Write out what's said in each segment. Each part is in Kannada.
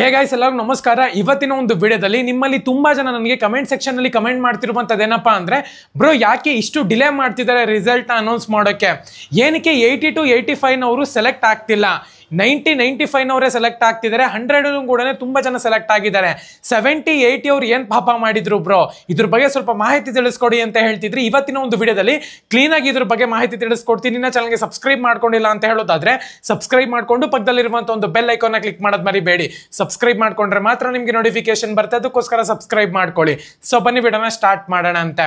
ಹೇಗಾಯ್ಸ್ ಎಲ್ಲರಿಗೂ ನಮಸ್ಕಾರ ಇವತ್ತಿನ ಒಂದು ವಿಡಿಯೋದಲ್ಲಿ ನಿಮ್ಮಲ್ಲಿ ತುಂಬ ಜನ ನನಗೆ ಕಮೆಂಟ್ ಅಲ್ಲಿ ಕಮೆಂಟ್ ಮಾಡ್ತಿರುವಂಥದ್ದು ಏನಪ್ಪ ಅಂದರೆ ಬ್ರೋ ಯಾಕೆ ಇಷ್ಟು ಡಿಲೇ ಮಾಡ್ತಿದ್ದಾರೆ ರಿಸಲ್ಟ್ ಅನೌನ್ಸ್ ಮಾಡೋಕ್ಕೆ ಏನಕ್ಕೆ ಏಯ್ಟಿ ಟು ಏಯ್ಟಿ ಅವರು ಸೆಲೆಕ್ಟ್ ಆಗ್ತಿಲ್ಲ ನೈಂಟಿ ನೈಂಟಿ ಫೈವ್ನವರೇ ಸೆಲೆಕ್ಟ್ ಆಗ್ತಿದ್ದಾರೆ ಹಂಡ್ರೆಡ್ ಕೂಡ ತುಂಬ ಜನ ಸೆಲೆಕ್ಟ್ ಆಗಿದ್ದಾರೆ ಸೆವೆಂಟಿ ಏಯ್ಟಿ ಅವ್ರು ಏನು ಪಾಪ ಮಾಡಿದ್ರು ಬ್ರೋ ಇದ್ರ ಬಗ್ಗೆ ಸ್ವಲ್ಪ ಮಾಹಿತಿ ತಿಳಿಸ್ಕೊಡಿ ಅಂತ ಹೇಳ್ತಿದ್ರು ಇವತ್ತಿನ ಒಂದು ವಿಡಿಯೋದಲ್ಲಿ ಕ್ಲೀನಾಗಿ ಇದ್ರ ಬಗ್ಗೆ ಮಾಹಿತಿ ತಿಳಿಸ್ಕೊಡ್ತೀನಿ ನಿನ್ನ ಚಾನಲ್ಗೆ ಸಬ್ಸ್ಕ್ರೈಬ್ ಮಾಡ್ಕೊಂಡಿಲ್ಲ ಅಂತ ಹೇಳೋದಾದ್ರೆ ಸಬ್ಸ್ಕ್ರೈಬ್ ಮಾಡಿಕೊಂಡು ಪಕ್ಕದಲ್ಲಿರುವಂಥ ಒಂದು ಬೆಲ್ ಐಕಾನ್ನ ಕ್ಲಿಕ್ ಮಾಡೋದು ಮರಿಬೇಡಿ ಸಬ್ಸ್ಕ್ರೈಬ್ ಮಾಡ್ಕೊಂಡ್ರೆ ಮಾತ್ರ ನಿಮಗೆ ನೋಟಿಫಿಕೇಶನ್ ಬರುತ್ತೆ ಅದಕ್ಕೋಸ್ಕರ ಸಬ್ಸ್ಕ್ರೈಬ್ ಮಾಡ್ಕೊಳ್ಳಿ ಸೊ ಬನ್ನಿ ವಿಡಿಯೋನ ಸ್ಟಾರ್ಟ್ ಮಾಡೋಣ ಅಂತ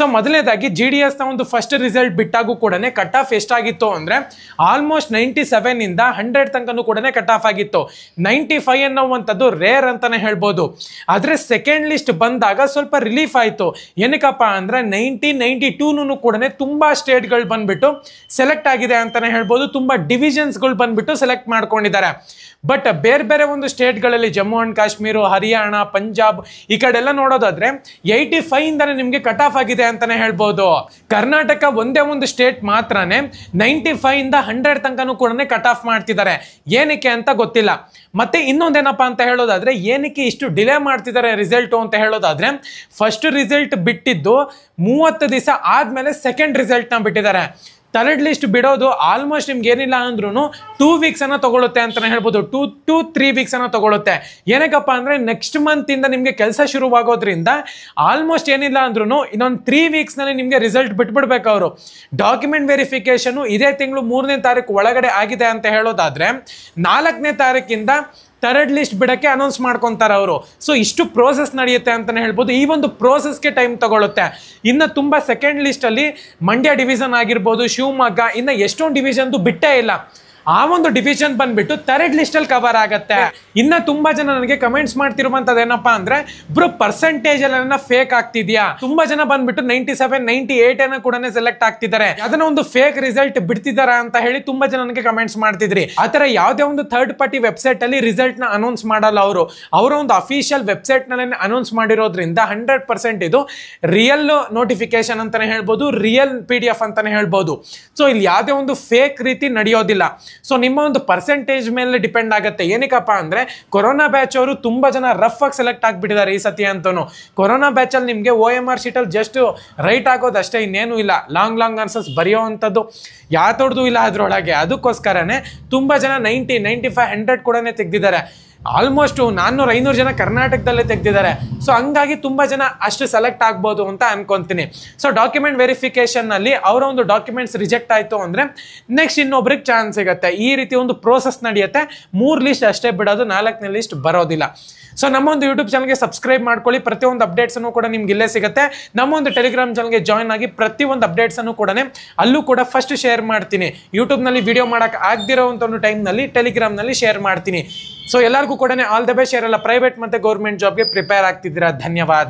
ಸೊ ಮೊದಲನೇದಾಗಿ ಜಿ ಡಿ ಎಸ್ನ ಒಂದು ಫಸ್ಟ್ ರಿಸಲ್ಟ್ ಬಿಟ್ಟಾಗೂ ಕೂಡ ಕಟ್ ಆಫ್ ಎಷ್ಟಾಗಿತ್ತು ಅಂದರೆ ಆಲ್ಮೋಸ್ಟ್ ನೈಂಟಿ ಸೆವೆನ್ ಇಂದ ಹಂಡ್ರೆಡ್ ತನಕನೂ ಕೂಡ ಕಟ್ ಆಫ್ ಆಗಿತ್ತು ನೈಂಟಿ ಫೈವ್ ಅನ್ನೋವಂಥದ್ದು ರೇರ್ ಅಂತಾನೆ ಹೇಳ್ಬೋದು ಆದರೆ ಸೆಕೆಂಡ್ ಲಿಸ್ಟ್ ಬಂದಾಗ ಸ್ವಲ್ಪ ರಿಲೀಫ್ ಆಯಿತು ಏನಕ್ಕಪ್ಪ ಅಂದರೆ ನೈಂಟಿ ನೈಂಟಿ ಟೂನು ಕೂಡ ತುಂಬ ಸ್ಟೇಟ್ಗಳು ಬಂದ್ಬಿಟ್ಟು ಸೆಲೆಕ್ಟ್ ಆಗಿದೆ ಅಂತಲೇ ಹೇಳ್ಬೋದು ತುಂಬ ಡಿವಿಷನ್ಸ್ಗಳು ಬಂದ್ಬಿಟ್ಟು ಸೆಲೆಕ್ಟ್ ಮಾಡ್ಕೊಂಡಿದ್ದಾರೆ ಬಟ್ ಬೇರೆ ಬೇರೆ ಒಂದು ಸ್ಟೇಟ್ಗಳಲ್ಲಿ ಜಮ್ಮು ಆ್ಯಂಡ್ ಕಾಶ್ಮೀರ ಹರಿಯಾಣ ಪಂಜಾಬ್ ಈ ಕಡೆ ಎಲ್ಲ ನೋಡೋದಾದ್ರೆ ಏಯ್ಟಿ ಫೈವ್ ನಿಮಗೆ ಕಟ್ ಆಫ್ ಆಗಿದೆ ಅಂತಾನೆ ಹೇಳ್ಬೋದು ಕರ್ನಾಟಕ ಒಂದೇ ಒಂದು ಸ್ಟೇಟ್ ಮಾತ್ರನೇ ನೈಂಟಿ ಫೈವ್ ಇಂದ ಹಂಡ್ರೆಡ್ ತನಕನೂ ಕೂಡ ಕಟ್ ಆಫ್ ಮಾಡ್ತಿದ್ದಾರೆ ಏನಕ್ಕೆ ಅಂತ ಗೊತ್ತಿಲ್ಲ ಮತ್ತೆ ಇನ್ನೊಂದೇನಪ್ಪ ಅಂತ ಹೇಳೋದಾದ್ರೆ ಏನಕ್ಕೆ ಇಷ್ಟು ಡಿಲೇ ಮಾಡ್ತಿದ್ದಾರೆ ರಿಸಲ್ಟ್ ಅಂತ ಹೇಳೋದಾದ್ರೆ ಫಸ್ಟ್ ರಿಸಲ್ಟ್ ಬಿಟ್ಟಿದ್ದು ಮೂವತ್ತು ದಿವಸ ಆದ್ಮೇಲೆ ಸೆಕೆಂಡ್ ರಿಸಲ್ಟ್ ನ ಬಿಟ್ಟಿದ್ದಾರೆ ಥರ್ಡ್ ಲಿಸ್ಟ್ ಬಿಡೋದು ಆಲ್ಮೋಸ್ಟ್ ನಿಮ್ಗೆ ಏನಿಲ್ಲ ಅಂದ್ರೂ ಟೂ ವೀಕ್ಸನ್ನು ತೊಗೊಳುತ್ತೆ ಅಂತಲೇ ಹೇಳ್ಬೋದು ಟೂ ಟು ತ್ರೀ ವೀಕ್ಸನ್ನು ತೊಗೊಳುತ್ತೆ ಏನಕ್ಕಪ್ಪ ಅಂದರೆ ನೆಕ್ಸ್ಟ್ ಮಂತಿಂದ ನಿಮಗೆ ಕೆಲಸ ಶುರುವಾಗೋದ್ರಿಂದ ಆಲ್ಮೋಸ್ಟ್ ಏನಿಲ್ಲ ಅಂದ್ರೂ ಇನ್ನೊಂದು ತ್ರೀ ನಲ್ಲಿ ನಿಮಗೆ ರಿಸಲ್ಟ್ ಬಿಟ್ಬಿಡ್ಬೇಕು ಅವರು ಡಾಕ್ಯುಮೆಂಟ್ ವೆರಿಫಿಕೇಷನು ಇದೇ ತಿಂಗಳು ಮೂರನೇ ತಾರೀಕು ಒಳಗಡೆ ಆಗಿದೆ ಅಂತ ಹೇಳೋದಾದರೆ ನಾಲ್ಕನೇ ತಾರೀಕಿಂದ ಥರ್ಡ್ ಲಿಸ್ಟ್ ಬಿಡಕ್ಕೆ ಅನೌನ್ಸ್ ಮಾಡ್ಕೊತಾರೆ ಅವರು ಸೊ ಇಷ್ಟು ಪ್ರೋಸೆಸ್ ನಡೆಯುತ್ತೆ ಅಂತಲೇ ಹೇಳ್ಬೋದು ಈ ಒಂದು ಪ್ರೋಸೆಸ್ಗೆ ಟೈಮ್ ತಗೊಳುತ್ತೆ ಇನ್ನು ತುಂಬ ಸೆಕೆಂಡ್ ಲಿಸ್ಟಲ್ಲಿ ಮಂಡ್ಯ ಡಿವಿಷನ್ ಆಗಿರ್ಬೋದು ಶಿವಮೊಗ್ಗ ಇನ್ನು ಎಷ್ಟೊಂದು ಡಿವಿಷನ್ದು ಬಿಟ್ಟೇ ಇಲ್ಲ ಆ ಒಂದು ಡಿವಿಷನ್ ಬಂದ್ಬಿಟ್ಟು ಥರ್ಡ್ ಲಿಸ್ಟ್ ಅಲ್ಲಿ ಕವರ್ ಆಗುತ್ತೆ ಇನ್ನ ತುಂಬಾ ಜನ ನನಗೆ ಕಮೆಂಟ್ಸ್ ಏನಪ್ಪಾ ಅಂದ್ರೆ ಬ್ರೂ ಪರ್ಸೆಂಟೇಜ್ ಎಲ್ಲ ಫೇಕ್ ಆಗ್ತಿದ್ಯಾ ತುಂಬಾ ಜನ ಬಂದ್ಬಿಟ್ಟು ನೈಂಟಿ ಸೆವೆನ್ ನೈಂಟಿ ಏಟ್ ಅನ್ನ ಕೂಡ ಸೆಲೆಕ್ಟ್ ಆಗ್ತಿದ್ದಾರೆ ಅದನ್ನ ಒಂದು ಫೇಕ್ ರಿಸಲ್ಟ್ ಬಿಡ್ತಿದಾರ ಅಂತ ಹೇಳಿ ತುಂಬಾ ಜನ ನನಗೆ ಕಮೆಂಟ್ಸ್ ಮಾಡ್ತಿದ್ರಿ ಆತರ ಯಾವುದೇ ಒಂದು ಥರ್ಡ್ ಪಾರ್ಟಿ ವೆಬ್ಸೈಟ್ ಅಲ್ಲಿ ರಿಸಲ್ಟ್ ನ ಅನೌನ್ಸ್ ಮಾಡಲ್ಲ ಅವರು ಅವರ ಒಂದು ಅಫಿಷಿಯಲ್ ವೆಬ್ಸೈಟ್ ನಲ್ಲಿ ಅನೌನ್ಸ್ ಮಾಡಿರೋದ್ರಿಂದ ಹಂಡ್ರೆಡ್ ಪರ್ಸೆಂಟ್ ಇದು ರಿಯಲ್ ನೋಟಿಫಿಕೇಶನ್ ಅಂತಾನೆ ಹೇಳ್ಬೋದು ರಿಯಲ್ ಪಿ ಡಿ ಎಫ್ ಅಂತಾನೆ ಹೇಳ್ಬೋದು ಸೊ ಇಲ್ಲಿ ಯಾವುದೇ ಒಂದು ಫೇಕ್ ರೀತಿ ನಡೆಯೋದಿಲ್ಲ ಸೊ ನಿಮ್ಮ ಒಂದು ಪರ್ಸೆಂಟೇಜ್ ಮೇಲೆ ಡಿಪೆಂಡ್ ಆಗುತ್ತೆ ಏನಕ್ಕಪ್ಪ ಅಂದರೆ ಕೊರೋನಾ ಬ್ಯಾಚ್ ಅವರು ತುಂಬ ಜನ ರಫ್ ಆಗಿ ಸೆಲೆಕ್ಟ್ ಆಗಿಬಿಟ್ಟಿದ್ದಾರೆ ಈ ಸತಿ ಅಂತೂ ಕೊರೋನಾ ಬ್ಯಾಚಲ್ಲಿ ನಿಮಗೆ ಓ ಎಮ್ ಆರ್ ಶೀಟಲ್ಲಿ ಜಸ್ಟ್ ರೈಟ್ ಆಗೋದು ಅಷ್ಟೇ ಇನ್ನೇನು ಇಲ್ಲ ಲಾಂಗ್ ಲಾಂಗ್ ಆನ್ಸರ್ಸ್ ಬರೆಯೋ ಅಂಥದ್ದು ಯಾವ ಇಲ್ಲ ಅದರೊಳಗೆ ಅದಕ್ಕೋಸ್ಕರನೇ ತುಂಬ ಜನ ನೈಂಟಿ ನೈಂಟಿ ಫೈವ್ ಹಂಡ್ರೆಡ್ ಕೂಡ ತೆಗೆದಿದ್ದಾರೆ ಆಲ್ಮೋಸ್ಟ್ ನಾನ್ನೂರು ಐನೂರು ಜನ ಕರ್ನಾಟಕದಲ್ಲೇ ತೆಗೆದಿದ್ದಾರೆ ಸೊ ಹಂಗಾಗಿ ತುಂಬ ಜನ ಅಷ್ಟು ಸೆಲೆಕ್ಟ್ ಆಗ್ಬೋದು ಅಂತ ಅನ್ಕೊಂತೀನಿ ಸೊ ಡಾಕ್ಯುಮೆಂಟ್ ವೆರಿಫಿಕೇಷನ್ನಲ್ಲಿ ಅವರ ಒಂದು ಡಾಕ್ಯುಮೆಂಟ್ಸ್ ರಿಜೆಕ್ಟ್ ಆಯಿತು ಅಂದರೆ ನೆಕ್ಸ್ಟ್ ಇನ್ನೊಬ್ರಿಗೆ ಚಾನ್ಸ್ ಸಿಗುತ್ತೆ ಈ ರೀತಿ ಒಂದು ಪ್ರೋಸೆಸ್ ನಡೆಯುತ್ತೆ ಮೂರು ಲಿಸ್ಟ್ ಅಷ್ಟೇ ಬಿಡೋದು ನಾಲ್ಕನೇ ಲಿಸ್ಟ್ ಬರೋದಿಲ್ಲ ಸೊ ನಮ್ಮ ಒಂದು ಯೂಟ್ಯೂಬ್ ಚಾನಲ್ಗೆ ಸಬ್ಸ್ಕ್ರೈಬ್ ಮಾಡ್ಕೊಳ್ಳಿ ಪ್ರತಿಯೊಂದು ಅನ್ನು ಕೂಡ ನಿಮ್ಗೆ ಇಲ್ಲೇ ಸಿಗುತ್ತೆ ನಮ್ಮ ಒಂದು ಟೆಲಿಗ್ರಾಮ್ ಚಾನಲ್ಗೆ ಜಾಯ್ನ್ ಆಗಿ ಪ್ರತಿಯೊಂದು ಅಪ್ಡೇಟ್ಸನ್ನು ಕೂಡ ಅಲ್ಲೂ ಕೂಡ ಫಸ್ಟ್ ಶೇರ್ ಮಾಡ್ತೀನಿ ಯೂಟ್ಯೂಬ್ನಲ್ಲಿ ವಿಡಿಯೋ ಮಾಡೋಕ್ಕೆ ಆಗದಿರೋ ಒಂದು ಟೈಮ್ನಲ್ಲಿ ಟೆಲಿಗ್ರಾಮ್ನಲ್ಲಿ ಶೇರ್ ಮಾಡ್ತೀನಿ ಸೊ ಎಲ್ಲರಿಗೂ ಕೂಡ ಆಲ್ ದ ಬೆಸ್ಟ್ ಯಾರೆಲ್ಲ ಪ್ರೈವೇಟ್ ಮತ್ತೆ ಗೌರ್ಮೆಂಟ್ ಜಾಬ್ಗೆ ಪ್ರಿಪೇರ್ ಆಗ್ತಿದ್ದೀರಾ ಧನ್ಯವಾದ